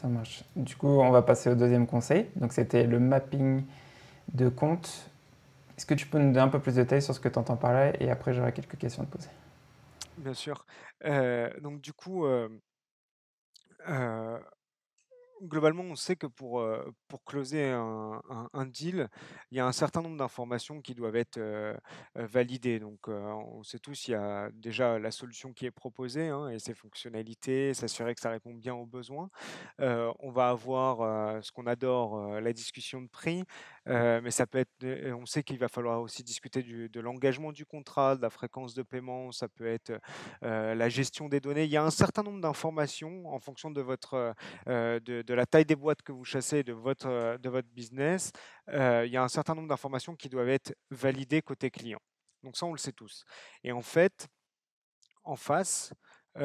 Ça marche. Du coup, on va passer au deuxième conseil. Donc, c'était le mapping de compte. Est-ce que tu peux nous donner un peu plus de détails sur ce que tu entends par Et après, j'aurai quelques questions à te poser. Bien sûr. Euh, donc, du coup, euh, euh, globalement, on sait que pour, euh, pour closer un, deal, il y a un certain nombre d'informations qui doivent être euh, euh, validées. Donc, on sait tous, il y a déjà la solution qui est proposée hein, et ses fonctionnalités, s'assurer que ça répond bien aux besoins. on va avoir ce qu'on adore, la discussion de prix, Mmh. mais ça peut être, on sait qu'il va falloir aussi discuter de l'engagement du contrat, de la fréquence de paiement, ça peut être la gestion des données. Il y a un certain nombre d'informations en fonction de votre, de, de, la taille des boîtes que vous chassez, de votre, de votre business. il y a un certain nombre d'informations qui doivent être validées côté client. Donc ça, on le sait tous. Et en fait, en face,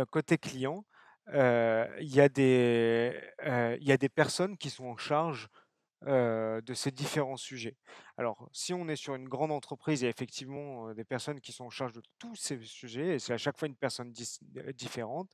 côté client, il y, a des, il y a des personnes qui sont en charge euh, de ces différents sujets. Alors, si on est sur une grande entreprise, il y a effectivement euh, des personnes qui sont en charge de tous ces sujets, et c'est à chaque fois une personne euh, différente.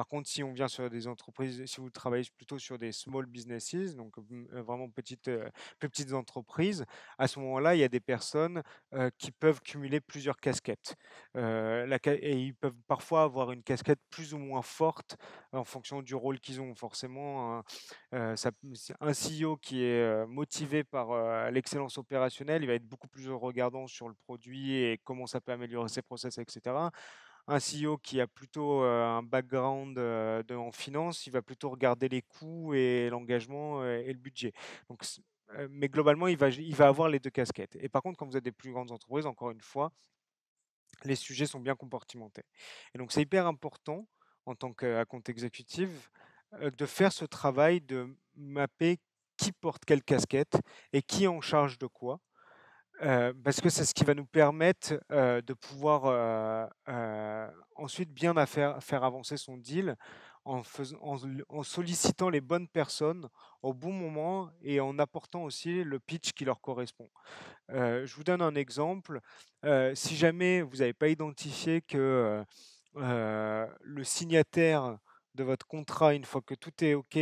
Par contre, si on vient sur des entreprises, si vous travaillez plutôt sur des small businesses, donc mmh, euh, vraiment petites, plus euh, petites entreprises, à ce moment-là, il y a des personnes euh, qui peuvent cumuler plusieurs casquettes. et ils peuvent parfois avoir une casquette plus ou moins forte en fonction du rôle qu'ils ont. Forcément, hein. un CEO qui est motivé par l'excellence opérationnelle, il va être beaucoup plus regardant sur le produit et comment ça peut améliorer ses process, etc un CEO qui a plutôt un background en finance, il va plutôt regarder les coûts et l'engagement et le budget. Donc, mais globalement, il va, il va avoir les deux casquettes. Et par contre, quand vous êtes des plus grandes entreprises, encore une fois, les sujets sont bien comportementés. Et donc, c'est hyper important en tant que compte exécutif de faire ce travail de mapper qui porte quelle casquette et qui est en charge de quoi euh, parce que c'est ce qui va nous permettre euh, de pouvoir euh, ensuite bien faire, faire avancer son deal en, sollicitant les bonnes personnes au bon moment et en apportant aussi le pitch qui leur correspond. je vous donne un exemple. si jamais vous n'avez pas identifié que le signataire de votre contrat une fois que tout est OK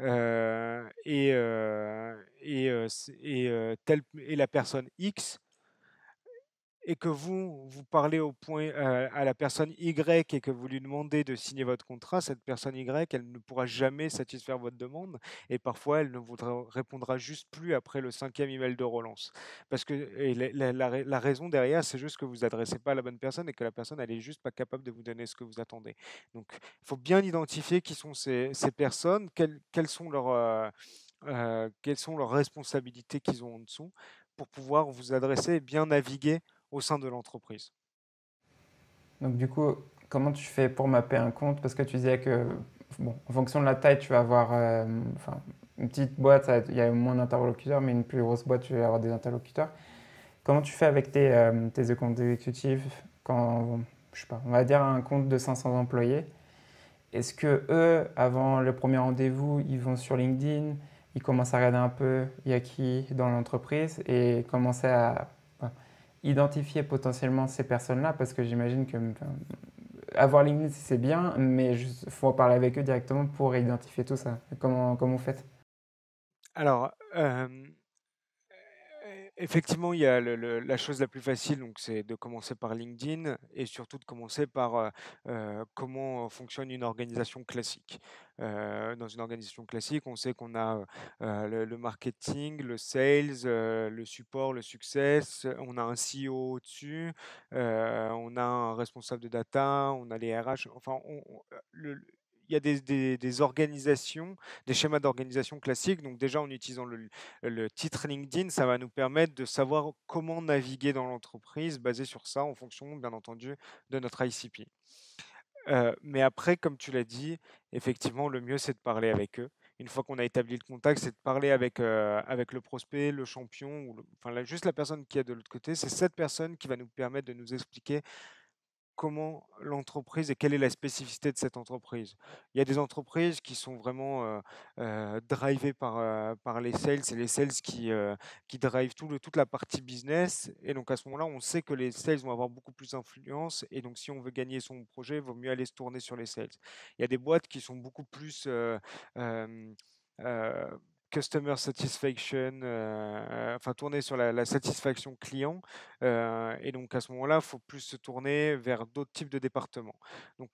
euh, et, euh, et, euh, et, tel, et, la personne X et que vous, vous parlez au point euh, à la personne Y et que vous lui demandez de signer votre contrat, cette personne Y, elle ne pourra jamais satisfaire votre demande et parfois elle ne vous répondra juste plus après le cinquième email de relance. Parce que la, raison derrière, c'est juste que vous adressez pas à la bonne personne et que la personne, elle est juste pas capable de vous donner ce que vous attendez. Donc, il faut bien identifier qui sont ces, personnes, quelles, sont leurs, euh, euh, quelles sont leurs responsabilités qu'ils ont en dessous pour pouvoir vous adresser et bien naviguer au sein de l'entreprise. Donc du coup, comment tu fais pour mapper un compte Parce que tu disais que, bon, en fonction de la taille, tu vas avoir, euh, enfin, une petite boîte, il y a moins d'interlocuteurs, mais une plus grosse boîte, tu vas avoir des interlocuteurs. Comment tu fais avec tes, euh, tes comptes exécutifs quand, je sais pas, on va dire un compte de 500 employés Est-ce que eux, avant le premier rendez-vous, ils vont sur LinkedIn, ils commencent à regarder un peu il y a qui dans l'entreprise et commencer à identifier potentiellement ces personnes-là Parce que j'imagine que avoir LinkedIn, c'est bien, mais il faut parler avec eux directement pour identifier tout ça. Comment, comment vous faites Alors, euh, Effectivement, il y a la chose la plus facile, donc c'est de commencer par LinkedIn et surtout de commencer par comment fonctionne une organisation classique. dans une organisation classique, on sait qu'on a le, marketing, le sales, le support, le success, on a un CEO au-dessus, on a un responsable de data, on a les RH, enfin, le- il y a des, organisations, des schémas d'organisation classiques. Donc déjà, en utilisant le, titre LinkedIn, ça va nous permettre de savoir comment naviguer dans l'entreprise, basé sur ça, en fonction, bien entendu, de notre ICP. Euh, mais après, comme tu l'as dit, effectivement, le mieux, c'est de parler avec eux. Une fois qu'on a établi le contact, c'est de parler avec, euh, avec le prospect, le champion, enfin, juste la personne qui est de l'autre côté. C'est cette personne qui va nous permettre de nous expliquer comment l'entreprise et quelle est la spécificité de cette entreprise. Il y a des entreprises qui sont vraiment euh, euh drivées par, euh, par les sales et les sales qui, euh, qui drivent tout le, toute la partie business. Et donc à ce moment-là, on sait que les sales vont avoir beaucoup plus d'influence. Et donc si on veut gagner son projet, il vaut mieux aller se tourner sur les sales. Il y a des boîtes qui sont beaucoup plus customer satisfaction, euh, euh, enfin tourner sur la, satisfaction client. Euh, et donc à ce moment-là, il faut plus se tourner vers d'autres types de départements. Donc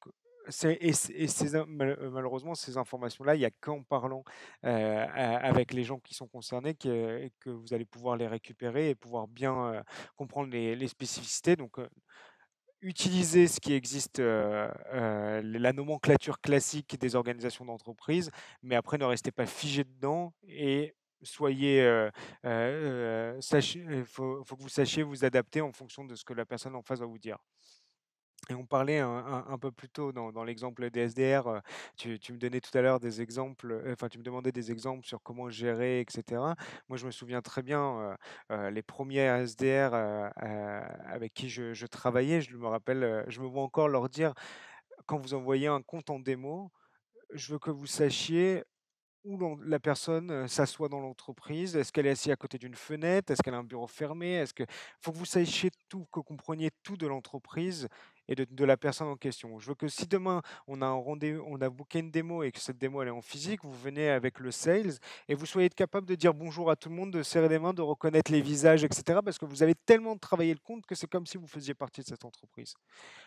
et, ces, malheureusement, ces informations-là, il n'y a qu'en parlant avec les gens qui sont concernés que, que, vous allez pouvoir les récupérer et pouvoir bien comprendre les, spécificités. Donc, Utilisez ce qui existe, euh, euh, la nomenclature classique des organisations d'entreprise, mais après ne restez pas figé dedans et soyez, euh, faut, que vous sachiez vous adapter en fonction de ce que la personne en face va vous dire. Et on parlait un, peu plus tôt dans, l'exemple des SDR, euh, tu, me donnais tout à l'heure des exemples, euh, enfin tu me demandais des exemples sur comment gérer, etc. Moi je me souviens très bien euh, les premiers SDR avec qui je, travaillais, je me rappelle, je me vois encore leur dire, quand vous envoyez un compte en démo, je veux que vous sachiez où la personne s'assoit dans l'entreprise Est-ce qu'elle est assise à côté d'une fenêtre Est-ce qu'elle a un bureau fermé Est-ce que faut que vous sachiez tout, que vous compreniez tout de l'entreprise et de, la personne en question. Je veux que si demain on a un rendez on a booké une démo et que cette démo elle est en physique, vous venez avec le sales et vous soyez capable de dire bonjour à tout le monde, de serrer les mains, de reconnaître les visages, etc. Parce que vous avez tellement travaillé le compte que c'est comme si vous faisiez partie de cette entreprise.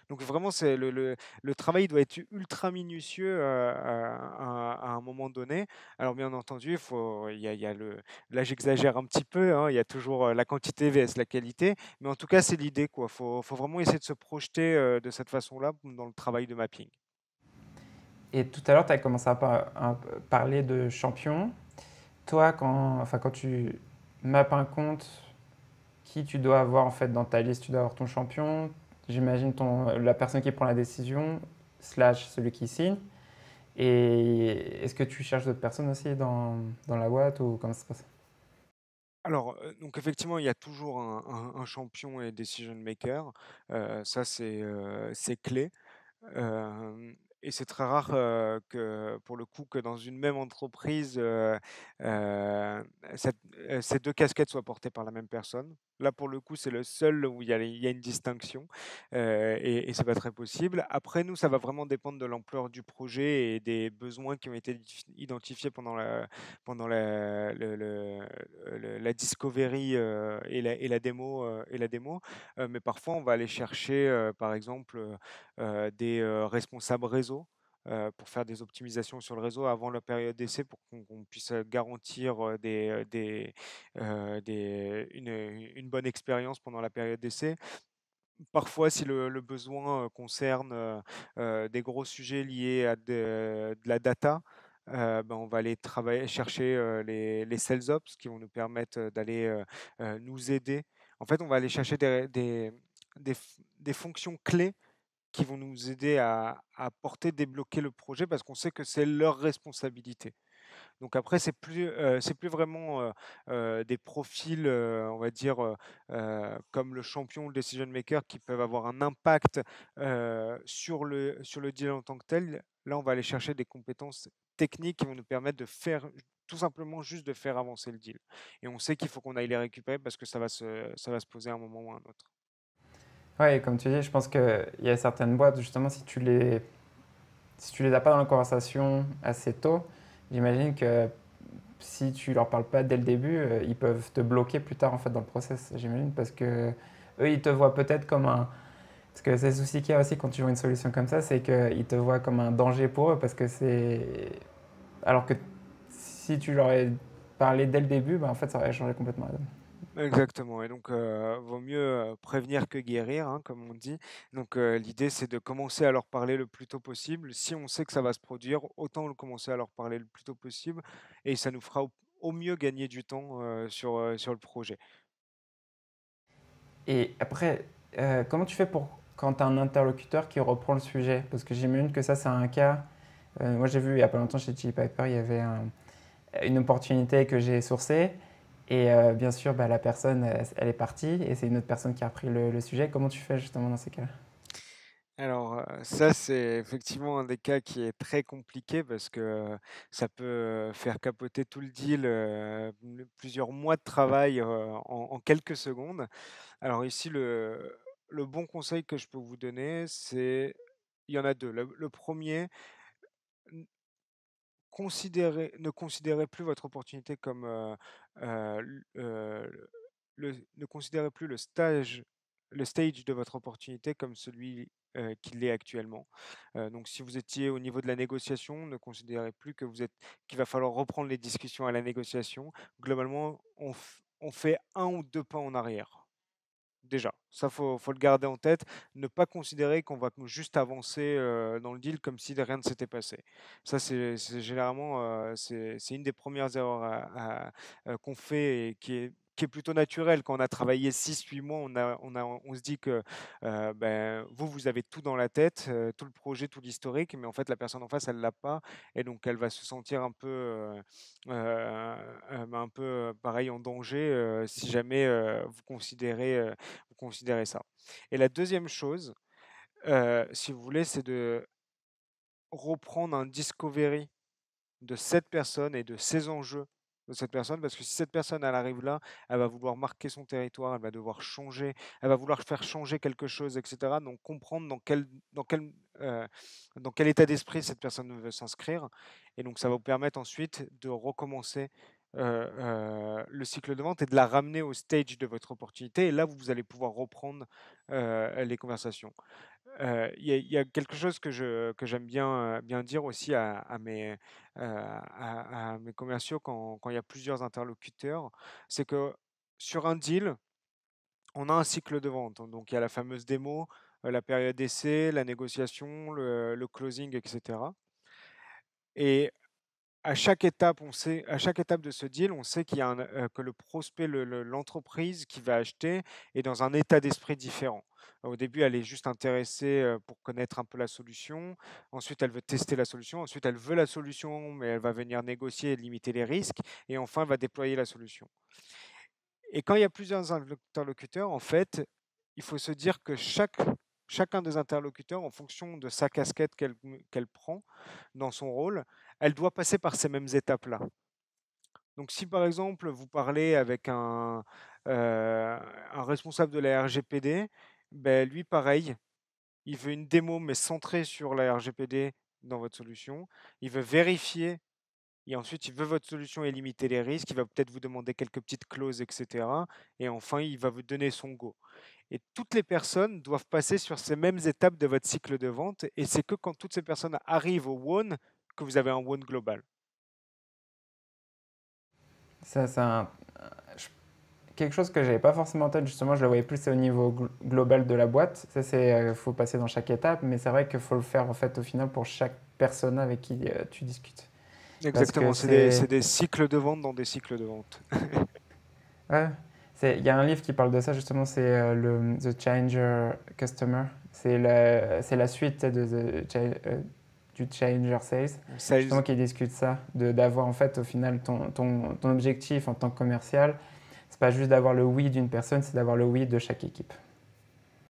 Donc vraiment, c'est le, le, travail doit être ultra minutieux euh, à, un moment donné. Alors bien entendu, il y, a, le, là j'exagère un petit peu. Hein, il y a toujours euh, la quantité vs la qualité, mais en tout cas c'est l'idée quoi. Faut, faut vraiment essayer de se projeter. Euh, euh, de cette façon-là dans le travail de mapping. Et tout à l'heure, tu as commencé à, parler de champion. Toi, quand, enfin, quand tu mappes un compte, qui tu dois avoir en fait dans ta liste Tu dois avoir ton champion, j'imagine ton, la personne qui prend la décision, slash celui qui signe. Et est-ce que tu cherches d'autres personnes aussi dans, dans la boîte ou comment ça alors, donc effectivement, il y a toujours un, champion et decision maker. ça, c'est clé. et c'est très rare que, pour le coup, que dans une même entreprise, ces deux casquettes soient portées par la même personne. Là, pour le coup, c'est le seul où il y a, une distinction euh, et, et c'est pas très possible. Après, nous, ça va vraiment dépendre de l'ampleur du projet et des besoins qui ont été identifiés pendant la, pendant la, discovery euh, et, la, démo. Euh, et la démo. mais parfois, on va aller chercher, par exemple, des responsables réseau euh, pour faire des optimisations sur le réseau avant la période d'essai pour qu'on puisse euh, garantir euh, des, des, des, une, une bonne expérience pendant la période d'essai parfois, si le, besoin concerne des gros sujets liés à de, la data, ben on va aller travailler, chercher les, les sales ops qui vont nous permettre d'aller nous aider. En fait, on va aller chercher des, des, des fonctions clés qui vont nous aider à, porter, débloquer le projet parce qu'on sait que c'est leur responsabilité. Donc après, c'est plus, euh, c'est plus vraiment euh, euh, des profils, on va dire, comme le champion, le decision maker, qui peuvent avoir un impact sur, le, sur le deal en tant que tel. Là, on va aller chercher des compétences techniques qui vont nous permettre de faire tout simplement juste de faire avancer le deal. Et on sait qu'il faut qu'on aille les récupérer parce que ça va se, ça va se poser à un moment ou à un autre. Oui, comme tu dis, je pense qu'il y a certaines boîtes, justement, si tu les, si tu les as pas dans la conversation assez tôt, j'imagine que si tu leur parles pas dès le début, euh, ils peuvent te bloquer plus tard en fait dans le process, j'imagine, parce que eux ils te voient peut-être comme un parce que c'est le souci qu'il y a aussi quand tu vois une solution comme ça, c'est qu'ils te voient comme un danger pour eux parce que c'est alors que si tu leur avais parlé dès le début, bah, en fait ça aurait changé complètement la donne. Exactement. Et donc, vaut mieux prévenir que guérir, hein, comme on dit. Donc, l'idée, c'est de commencer à leur parler le plus tôt possible. Si on sait que ça va se produire, autant le commencer à leur parler le plus tôt possible. Et ça nous fera au, mieux gagner du temps sur, sur le projet. Et après, comment tu fais pour quand tu as un interlocuteur qui reprend le sujet Parce que j'imagine que ça, c'est un cas. moi, j'ai vu il n'y a pas longtemps chez Chili Piper, il y avait une opportunité que j'ai sourcée. Et euh, bien sûr, bah, la personne, elle est partie et c'est une autre personne qui a repris le, sujet. Comment tu fais justement dans ces cas-là alors euh, ça, c'est effectivement un des cas qui est très compliqué parce que euh, ça peut faire capoter tout le deal, plusieurs mois de travail en, quelques secondes. Alors ici, le, bon conseil que je peux vous donner, c'est... Il y en a deux. le premier, considérez, ne considérez plus votre opportunité comme euh, euh, euh, le, ne considérez plus le stage le stage de votre opportunité comme celui qu'il est actuellement. donc si vous étiez au niveau de la négociation, ne considérez plus que vous êtes qu'il va falloir reprendre les discussions à la négociation. Globalement, on fait un ou deux pas en arrière. Déjà, ça faut, faut le garder en tête. Ne pas considérer qu'on va juste avancer dans le deal comme si rien ne s'était passé. Ça, c'est généralement c'est une des premières erreurs qu'on fait et qui est qui est plutôt naturel. Quand on a travaillé 6-8 mois, on, a, on, a, on se dit que ben, vous, vous avez tout dans la tête, tout le projet, tout l'historique, mais en fait, la personne en face, elle ne l'a pas. Et donc, elle va se sentir un peu, euh, ben, un peu pareil en danger si jamais vous, considérez, vous considérez ça. Et la deuxième chose, si vous voulez, c'est de reprendre un discovery de cette personne et de ses enjeux de cette personne, parce que si cette personne, elle arrive là, elle va vouloir marquer son territoire, elle va devoir changer, elle va vouloir faire changer quelque chose, etc. Donc comprendre dans quel, dans quel, euh, dans quel état d'esprit cette personne veut s'inscrire. Et donc ça va vous permettre ensuite de recommencer euh, euh, le cycle de vente et de la ramener au stage de votre opportunité. Et là, vous allez pouvoir reprendre les conversations. Il y, a quelque chose que, je, que j'aime bien, bien dire aussi à, mes, à, mes commerciaux quand, quand il y a plusieurs interlocuteurs, c'est que sur un deal, on a un cycle de vente. Hein. Donc il y a la fameuse démo, la période d'essai, la négociation, le, le closing, etc. Et à chaque étape, on sait, à chaque étape de ce deal, on sait qu'il y a euh, que le prospect, l'entreprise qui va acheter est dans un état d'esprit différent. Euh, au début, elle est juste intéressée euh, pour connaître un peu la solution. Ensuite, elle veut tester la solution. Ensuite, elle veut la solution, mais elle va venir négocier et limiter les risques. Et enfin, elle va déployer la solution. Et quand il y a plusieurs interlocuteurs, en fait, il faut se dire que chaque chacun des interlocuteurs, en fonction de sa casquette qu'elle prend dans son rôle, elle doit passer par ces mêmes étapes-là. Donc si par exemple vous parlez avec un, euh, un responsable de la RGPD, ben, lui pareil, il veut une démo mais centrée sur la RGPD dans votre solution. Il veut vérifier et ensuite, il veut votre solution et limiter les risques. Il va peut-être vous demander quelques petites clauses, etc. Et enfin, il va vous donner son go. Et toutes les personnes doivent passer sur ces mêmes étapes de votre cycle de vente. Et c'est que quand toutes ces personnes arrivent au one que vous avez un one global. Ça, c'est quelque chose que je n'avais pas forcément en tête. Justement, je le voyais plus au niveau global de la boîte. Ça, c'est euh, faut passer dans chaque étape. Mais c'est vrai qu'il faut le faire en fait au final pour chaque personne avec qui euh, tu discutes. Exactement, c'est des, cycles de vente dans des cycles de vente. ouais. Il y a un livre qui parle de ça justement, c'est euh, le The Challenger Customer. C'est la suite de euh, du Challenger Sales, Justement, qui discute ça, d'avoir en fait au final ton, ton, ton, objectif en tant que commercial. C'est pas juste d'avoir le oui d'une personne, c'est d'avoir le oui de chaque équipe.